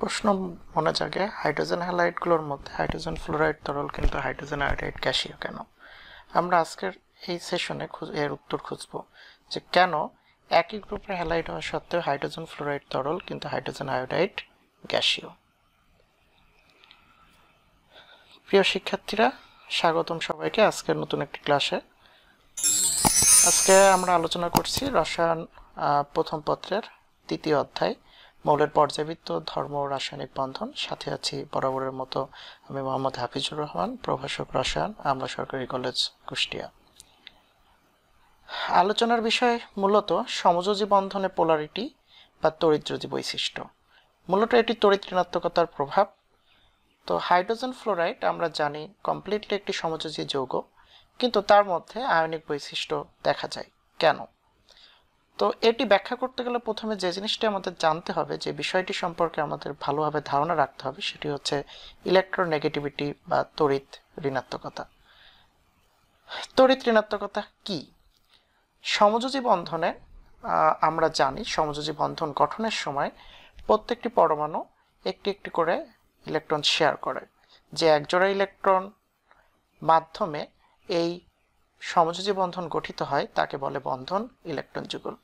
প্রশ্ন মনে জাগে হাইড্রোজেন হ্যালাইডগুলোর মধ্যে হাইড্রোজেন ফ্লোরাইড তরল কিন্তু হাইড্রোজেন আয়োডাইড গ্যাসীয় কেন আমরা আজকের এই সেশনে এর উত্তর খুঁজব যে কেন একই গ্রুপের হ্যালাইড হওয়া সত্ত্বেও হাইড্রোজেন ফ্লোরাইড তরল কিন্তু হাইড্রোজেন আয়োডাইড গ্যাসীয় প্রিয় শিক্ষার্থীরা স্বাগতম সবাইকে আজকের নতুন একটি ক্লাসে আজকে আমরা আলোচনা করছি রসায়ন প্রথম পত্রের তৃতীয় অধ্যায় মৌলের পর্যাবৃত্ত ধর্ম রাসায়নিক বন্ধন সাথে আছি বরাবরের মতো আমি মোহাম্মদ হাফিজুর রহমান প্রভাষক রসায়ন আমরা সরকারি কলেজ কুষ্টিয়া আলোচনার বিষয় মূলত সমযোজী বন্ধনে পোলারিটি বা তরিদ্রজি বৈশিষ্ট্য মূলত এটি তরিত্রিনাত্মকতার প্রভাব তো হাইড্রোজেন ফ্লোরাইড আমরা জানি কমপ্লিটলি একটি সমযোজী যৌগ কিন্তু তার মধ্যে আয়নিক বৈশিষ্ট্য দেখা যায় কেন তো এটি ব্যাখ্যা করতে গেলে প্রথমে যে জিনিসটি আমাদের জানতে হবে যে বিষয়টি সম্পর্কে আমাদের ভালোভাবে ধারণা রাখতে হবে সেটি হচ্ছে ইলেকট্রোনেগেটিভিটি বা তড়িৎ ঋণাত্মকতা তড়িৎ ঋণাত্মকতা কি সমযোজী বন্ধনে আমরা জানি সমযোজী বন্ধন গঠনের সময় প্রত্যেকটি পরমাণু একটি একটি করে ইলেকট্রন শেয়ার করে যে একজোড়া ইলেকট্রন মাধ্যমে এই সমযোজী বন্ধন গঠিত হয় তাকে বলে বন্ধন ইলেকট্রন যুগল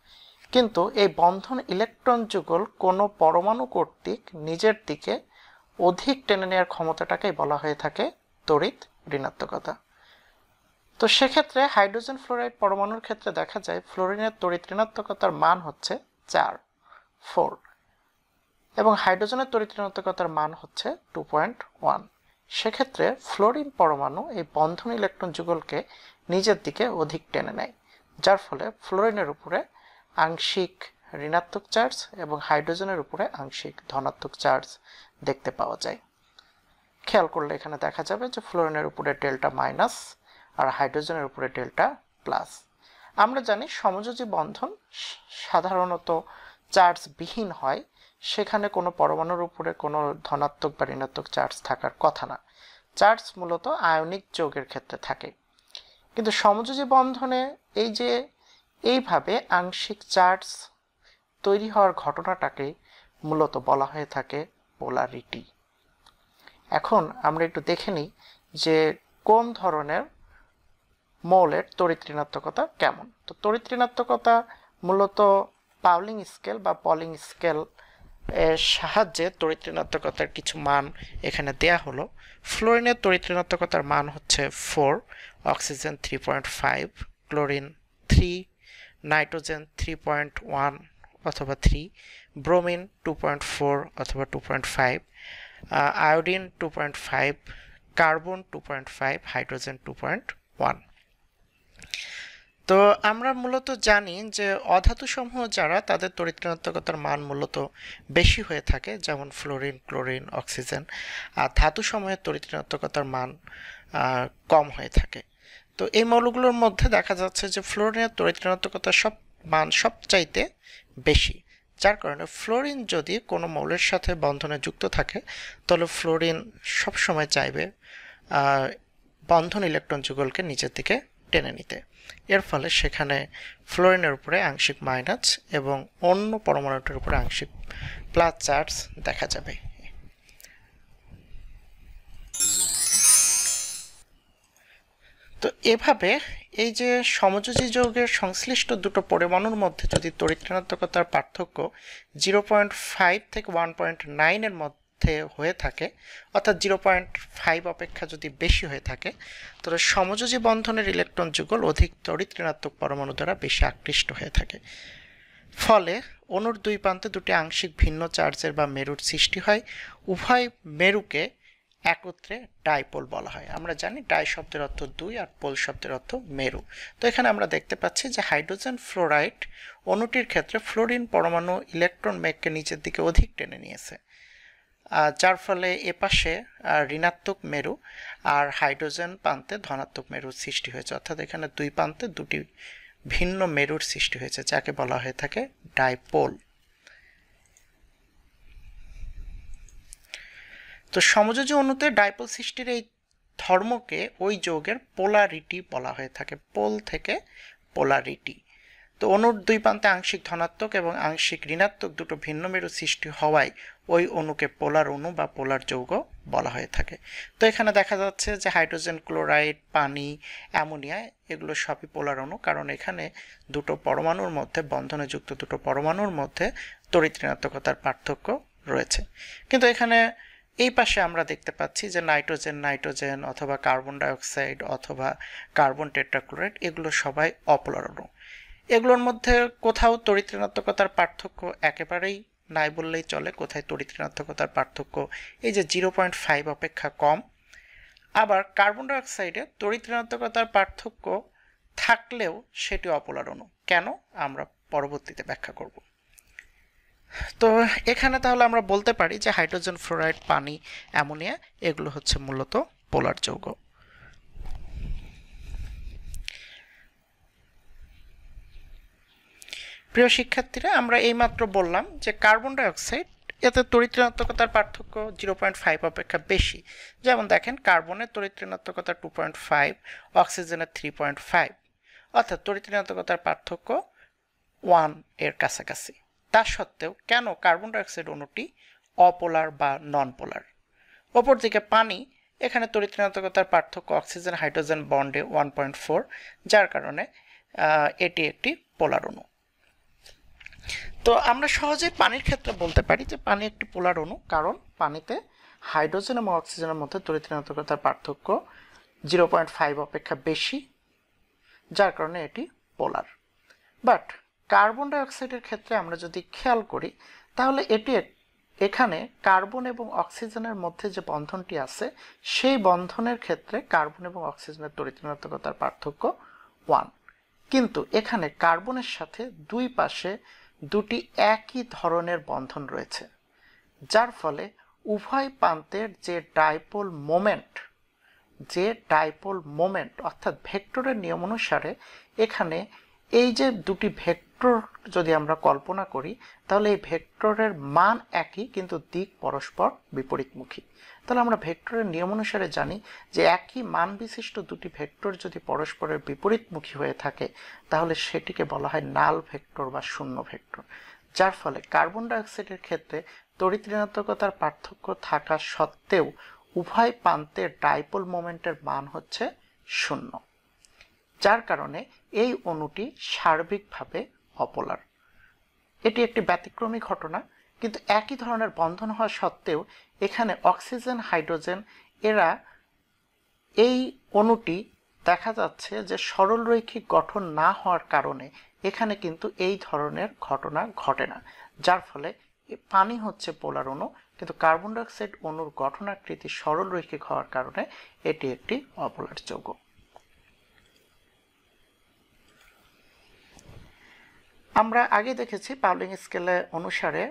কিন্তু এই বন্ধন ইলেকট্রন যুগল কোনো পরমাণু কর্তৃক নিজের দিকে অধিক টেনে নেওয়ার ক্ষমতাটাকেই বলা হয়ে থাকে তড়িৎ ঋণাত্মকতা তো সেক্ষেত্রে হাইড্রোজেন ফ্লোরাইড পরমাণুর ক্ষেত্রে দেখা যায় ফ্লোরিনের তড়িৎ ঋণাত্মকতার মান হচ্ছে চার ফোর এবং হাইড্রোজেনের তড়িৎ ঋণাত্মকতার মান হচ্ছে টু পয়েন্ট ওয়ান সেক্ষেত্রে ফ্লোরিন পরমাণু এই বন্ধন ইলেকট্রন যুগলকে নিজের দিকে অধিক টেনে নেয় যার ফলে ফ্লোরিনের উপরে আংশিক ঋণাত্মক চার্জ এবং হাইড্রোজেনের উপরে আংশিক ধনাত্মক চার্জ দেখতে পাওয়া যায় খেয়াল করলে এখানে দেখা যাবে যে ফ্লোরিনের উপরে ডেল্টা মাইনাস আর হাইড্রোজেনের উপরে ডেল্টা প্লাস আমরা জানি সমযোজী বন্ধন সাধারণত বিহীন হয় সেখানে কোনো পরমাণুর উপরে কোনো ধনাত্মক বা ঋণাত্মক চার্জ থাকার কথা না চার্জ মূলত আয়নিক যোগের ক্ষেত্রে থাকে কিন্তু সমযোজী বন্ধনে এই যে এইভাবে আংশিক চার্জ তৈরি হওয়ার ঘটনাটাকে মূলত বলা হয়ে থাকে পোলারিটি এখন আমরা একটু দেখে নিই যে কোন ধরনের মৌলের তড়িৎ ঋণাত্মকতা কেমন তো তড়িৎ ঋণাত্মকতা মূলত পাউলিং স্কেল বা পলিং স্কেল সাহায্যে তরিত্রিনাত্মকতার কিছু মান এখানে দেয়া হলো ফ্লোরিনের তরিত্রিনাত্মকতার মান হচ্ছে four oxygen three point five chlorine three nitrogen three point one অথবা three bromine two point four অথবা two point five iodine two point five carbon two point five hydrogen two point one তো আমরা মূলত জানি যে অধাতুসমূহ যারা তাদের তরিত্রাত্মকতার মান মূলত বেশি হয়ে থাকে যেমন ফ্লোরিন ক্লোরিন অক্সিজেন আর ধাতুসমূহের তরিত্রণাত্মকতার মান কম হয়ে থাকে তো এই মৌলগুলোর মধ্যে দেখা যাচ্ছে যে ফ্লোরিনের তরিত্রণাত্মকতার সব মান সবচাইতে বেশি যার কারণে ফ্লোরিন যদি কোনো মৌলের সাথে বন্ধনে যুক্ত থাকে তাহলে ফ্লোরিন সবসময় চাইবে বন্ধন ইলেকট্রন যুগলকে নিচের দিকে টেনে নিতে এর ফলে সেখানে ফ্লোরিনের উপরে আংশিক মাইনাস এবং অন্য পরমাণুটির উপরে আংশিক প্লাস চার্জ দেখা যাবে তো এভাবে এই যে সমযোজী যৌগের সংশ্লিষ্ট দুটো পরিমাণুর মধ্যে যদি তড়িৎ ঋণাত্মকতার পার্থক্য জিরো পয়েন্ট ফাইভ থেকে ওয়ান পয়েন্ট নাইনের মধ্যে মধ্যে হয়ে থাকে অর্থাৎ জিরো পয়েন্ট ফাইভ অপেক্ষা যদি বেশি হয়ে থাকে তাহলে সমযোজী বন্ধনের ইলেকট্রন যুগল অধিক তড়িৎ ঋণাত্মক পরমাণু দ্বারা বেশি আকৃষ্ট হয়ে থাকে ফলে অনুর দুই প্রান্তে দুটি আংশিক ভিন্ন চার্জের বা মেরুর সৃষ্টি হয় উভয় মেরুকে একত্রে ডাইপোল বলা হয় আমরা জানি ডাই শব্দের অর্থ দুই আর পোল শব্দের অর্থ মেরু তো এখানে আমরা দেখতে পাচ্ছি যে হাইড্রোজেন ফ্লোরাইড অণুটির ক্ষেত্রে ফ্লোরিন পরমাণু ইলেকট্রন মেঘকে নিচের দিকে অধিক টেনে নিয়েছে যার ফলে এপাশে ঋণাত্মক মেরু আর হাইড্রোজেন প্রান্তে ধনাত্মক মেরুর সৃষ্টি হয়েছে অর্থাৎ এখানে দুই প্রান্তে দুটি ভিন্ন মেরুর সৃষ্টি হয়েছে যাকে বলা হয়ে থাকে ডাইপোল তো সমযোজী অনুতে ডাইপোল সৃষ্টির এই ধর্মকে ওই যোগের পোলারিটি বলা হয়ে থাকে পোল থেকে পোলারিটি তো অণুর দুই প্রান্তে আংশিক ধনাত্মক এবং আংশিক ঋণাত্মক দুটো ভিন্ন মেরু সৃষ্টি হওয়ায় ওই অণুকে পোলার অণু বা পোলার যৌগ বলা হয়ে থাকে তো এখানে দেখা যাচ্ছে যে হাইড্রোজেন ক্লোরাইড পানি অ্যামোনিয়া এগুলো সবই পোলার অণু কারণ এখানে দুটো পরমাণুর মধ্যে বন্ধনে যুক্ত দুটো পরমাণুর মধ্যে তড়িৎ ঋণাত্মকতার পার্থক্য রয়েছে কিন্তু এখানে এই পাশে আমরা দেখতে পাচ্ছি যে নাইট্রোজেন নাইট্রোজেন অথবা কার্বন ডাইঅক্সাইড অথবা কার্বন টেট্রাক্লোরাইড এগুলো সবাই অপোলার অণু এগুলোর মধ্যে কোথাও তরিত্রিণাত্মকতার পার্থক্য একেবারেই নাই বললেই চলে কোথায় তরিত্রিণাত্মকতার পার্থক্য এই যে জিরো পয়েন্ট ফাইভ অপেক্ষা কম আবার কার্বন ডাইঅক্সাইডে তরিত্রিণাত্মকতার পার্থক্য থাকলেও সেটি অপলারণু কেন আমরা পরবর্তীতে ব্যাখ্যা করব তো এখানে তাহলে আমরা বলতে পারি যে হাইড্রোজেন ফ্লোরাইড পানি অ্যামোনিয়া এগুলো হচ্ছে মূলত পোলার যৌগ প্রিয় শিক্ষার্থীরা আমরা এইমাত্র বললাম যে কার্বন ডাইঅক্সাইড এতে তরিত্রিণাত্মকতার পার্থক্য জিরো পয়েন্ট ফাইভ অপেক্ষা বেশি যেমন দেখেন কার্বনের তরিত্রিণাত্মকতা টু পয়েন্ট ফাইভ অক্সিজেনের থ্রি পয়েন্ট ফাইভ অর্থাৎ তরিত্রিণাত্মকতার পার্থক্য ওয়ান এর কাছাকাছি তা সত্ত্বেও কেন কার্বন ডাইঅক্সাইড অণুটি অপোলার বা নন পোলার ওপর দিকে পানি এখানে তরিত্রিণাত্মকতার পার্থক্য অক্সিজেন হাইড্রোজেন বন্ডে ওয়ান পয়েন্ট ফোর যার কারণে এটি একটি পোলার অণু তো আমরা সহজে পানির ক্ষেত্রে বলতে পারি যে পানি একটি পোলার অণু কারণ পানিতে হাইড্রোজেন এবং অক্সিজেনের মধ্যে তরিতৃণাত্মকতার পার্থক্য জিরো পয়েন্ট ফাইভ অপেক্ষা বেশি যার কারণে এটি পোলার বাট কার্বন ডাইঅক্সাইডের ক্ষেত্রে আমরা যদি খেয়াল করি তাহলে এটি এখানে কার্বন এবং অক্সিজেনের মধ্যে যে বন্ধনটি আছে সেই বন্ধনের ক্ষেত্রে কার্বন এবং অক্সিজেনের তরিত্রিনাত্মকতার পার্থক্য ওয়ান কিন্তু এখানে কার্বনের সাথে দুই পাশে দুটি একই ধরনের বন্ধন রয়েছে যার ফলে উভয় প্রান্তের যে ডাইপোল মোমেন্ট যে ডাইপোল মোমেন্ট অর্থাৎ ভেক্টরের নিয়ম অনুসারে এখানে এই যে দুটি ভেক্ট ভেক্টর যদি আমরা কল্পনা করি তাহলে এই ভেক্টরের মান একই কিন্তু দিক পরস্পর বিপরীতমুখী তাহলে আমরা ভেক্টরের নিয়ম অনুসারে জানি যে একই মান বিশিষ্ট দুটি ভেক্টর যদি পরস্পরের বিপরীতমুখী হয়ে থাকে তাহলে সেটিকে বলা হয় নাল ভেক্টর বা শূন্য ভেক্টর যার ফলে কার্বন ডাইঅক্সাইডের ক্ষেত্রে তড়িৎ ঋণাত্মকতার পার্থক্য থাকা সত্ত্বেও উভয় প্রান্তের ডাইপোল মোমেন্টের মান হচ্ছে শূন্য যার কারণে এই অণুটি সার্বিকভাবে অপোলার এটি একটি ব্যতিক্রমী ঘটনা কিন্তু একই ধরনের বন্ধন হওয়া সত্ত্বেও এখানে অক্সিজেন হাইড্রোজেন এরা এই অণুটি দেখা যাচ্ছে যে সরল রৈখিক গঠন না হওয়ার কারণে এখানে কিন্তু এই ধরনের ঘটনা ঘটে না যার ফলে পানি হচ্ছে পোলার অণু কিন্তু কার্বন ডাইঅক্সাইড অণুর গঠনাকৃতি সরল রৈখিক হওয়ার কারণে এটি একটি অপোলার যৌগ আমরা আগে দেখেছি পাবলিং স্কেলে অনুসারে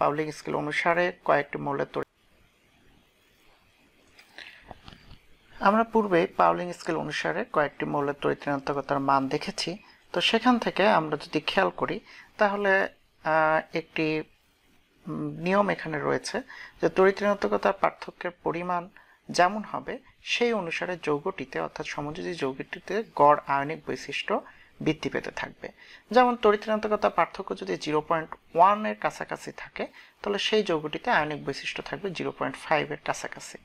পাবলিং স্কেল অনুসারে কয়েকটি মৌলের তৈরি আমরা পূর্বে পাওলিং স্কেল অনুসারে কয়েকটি মৌলের তরিতৃণাত্মকতার মান দেখেছি তো সেখান থেকে আমরা যদি খেয়াল করি তাহলে একটি নিয়ম এখানে রয়েছে যে তরিতৃণাত্মকতার পার্থক্যের পরিমাণ যেমন হবে সেই অনুসারে যৌগটিতে অর্থাৎ সমযোজী যৌগটিতে গড় আয়নিক বৈশিষ্ট্য বৃদ্ধি পেতে থাকবে যেমন তরিত্রান্তকতা পার্থক্য যদি জিরো পয়েন্ট ওয়ানের কাছাকাছি থাকে তাহলে সেই যৌগটিতে আয়নিক বৈশিষ্ট্য থাকবে জিরো পয়েন্ট ফাইভের কাছাকাছি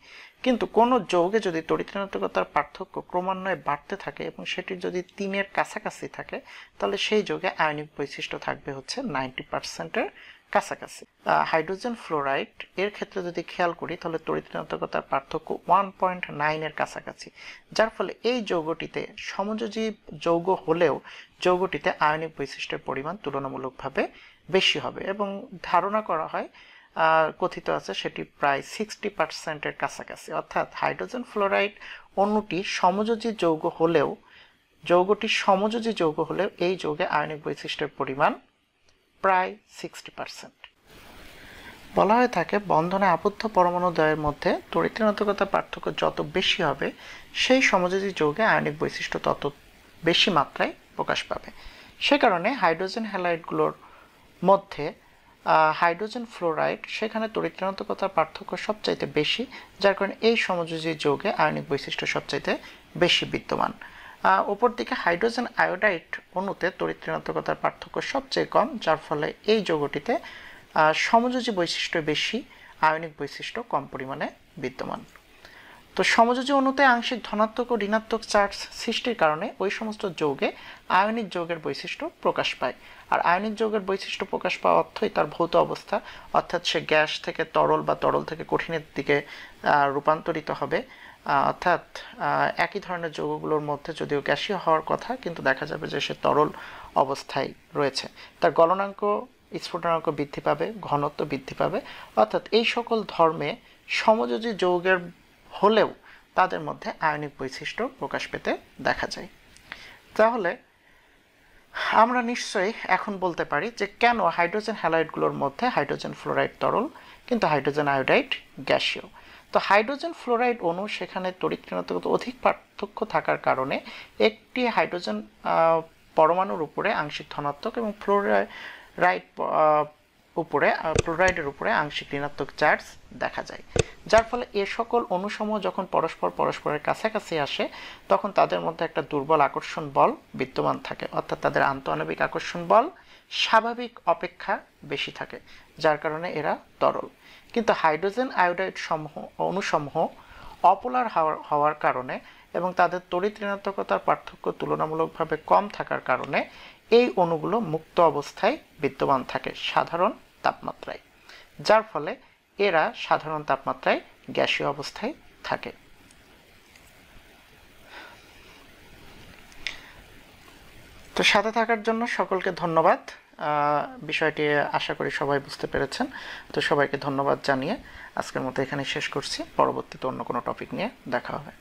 কিন্তু কোনো যৌগে যদি তরিত্রান্তকতার পার্থক্য ক্রমান্বয়ে বাড়তে থাকে এবং সেটি যদি তিনের কাছাকাছি থাকে তাহলে সেই যৌগে আয়নিক বৈশিষ্ট্য থাকবে হচ্ছে নাইনটি পার্সেন্টের কাছাকাছি হাইড্রোজেন ফ্লোরাইড এর ক্ষেত্রে যদি খেয়াল করি তাহলে তড়িৎনাত্মকতার পার্থক্য ওয়ান পয়েন্ট নাইনের কাছাকাছি যার ফলে এই যৌগটিতে সমযোজী যৌগ হলেও যৌগটিতে আয়নিক বৈশিষ্ট্যের পরিমাণ তুলনামূলকভাবে বেশি হবে এবং ধারণা করা হয় কথিত আছে সেটি প্রায় সিক্সটি পার্সেন্টের কাছাকাছি অর্থাৎ হাইড্রোজেন ফ্লোরাইড অন্যটি সমযোজী যৌগ হলেও যৌগটি সমযোজী যৌগ হলেও এই যৌগে আয়নিক বৈশিষ্ট্যের পরিমাণ প্রায় সিক্সটি পার্সেন্ট বলা হয়ে থাকে বন্ধনে আবদ্ধ পরমাণু দ্বয়ের মধ্যে তরিত্রিণতকতা পার্থক্য যত বেশি হবে সেই সমযোজি যোগে আয়নিক বৈশিষ্ট্য তত বেশি মাত্রায় প্রকাশ পাবে সে কারণে হাইড্রোজেন হ্যালাইডগুলোর মধ্যে হাইড্রোজেন ফ্লোরাইড সেখানে তরিত্রিণতকতার পার্থক্য সবচাইতে বেশি যার কারণে এই সমযোজী যোগে আয়নিক বৈশিষ্ট্য সবচাইতে বেশি বিদ্যমান উপর দিকে হাইড্রোজেন আয়োডাইড অণুতে তরিত্রিণাত্মকতার পার্থক্য সবচেয়ে কম যার ফলে এই যৌগটিতে সমযোজী বৈশিষ্ট্য বেশি আয়নিক বৈশিষ্ট্য কম পরিমাণে বিদ্যমান তো সমযোজী অণুতে আংশিক ধনাত্মক ও ঋণাত্মক চার্জ সৃষ্টির কারণে ওই সমস্ত যৌগে আয়নিক যৌগের বৈশিষ্ট্য প্রকাশ পায় আর আয়নিক যৌগের বৈশিষ্ট্য প্রকাশ পাওয়া অর্থই তার ভৌত অবস্থা অর্থাৎ সে গ্যাস থেকে তরল বা তরল থেকে কঠিনের দিকে রূপান্তরিত হবে অর্থাৎ একই ধরনের যৌগগুলোর মধ্যে যদিও গ্যাসীয় হওয়ার কথা কিন্তু দেখা যাবে যে সে তরল অবস্থায় রয়েছে তার গলনাঙ্ক স্ফুটনাঙ্ক বৃদ্ধি পাবে ঘনত্ব বৃদ্ধি পাবে অর্থাৎ এই সকল ধর্মে সমযোজী যৌগের হলেও তাদের মধ্যে আয়নিক বৈশিষ্ট্য প্রকাশ পেতে দেখা যায় তাহলে আমরা নিশ্চয়ই এখন বলতে পারি যে কেন হাইড্রোজেন হ্যালাইডগুলোর মধ্যে হাইড্রোজেন ফ্লোরাইড তরল কিন্তু হাইড্রোজেন আয়োডাইড গ্যাসীয় তো হাইড্রোজেন ফ্লোরাইড অণু সেখানে তড়িৎ অধিক পার্থক্য থাকার কারণে একটি হাইড্রোজেন পরমাণুর উপরে আংশিক ধনাত্মক এবং ফ্লোরাইড উপরে ফ্লোরাইডের উপরে আংশিক ঋণাত্মক চার্জ দেখা যায় যার ফলে এ সকল অণুসমূহ যখন পরস্পর পরস্পরের কাছাকাছি আসে তখন তাদের মধ্যে একটা দুর্বল আকর্ষণ বল বিদ্যমান থাকে অর্থাৎ তাদের আন্তঃআণবিক আকর্ষণ বল স্বাভাবিক অপেক্ষা বেশি থাকে যার কারণে এরা তরল কিন্তু হাইড্রোজেন আয়োডাইড সমূহ অণুসমূহ অপোলার হওয়ার কারণে এবং তাদের তড়িৎ ঋণাত্মকতার পার্থক্য তুলনামূলকভাবে কম থাকার কারণে এই অণুগুলো মুক্ত অবস্থায় বিদ্যমান থাকে সাধারণ তাপমাত্রায় যার ফলে এরা সাধারণ তাপমাত্রায় গ্যাসীয় অবস্থায় থাকে তো সাথে থাকার জন্য সকলকে ধন্যবাদ বিষয়টি আশা করি সবাই বুঝতে পেরেছেন তো সবাইকে ধন্যবাদ জানিয়ে আজকের মতো এখানে শেষ করছি পরবর্তীতে অন্য কোনো টপিক নিয়ে দেখা হবে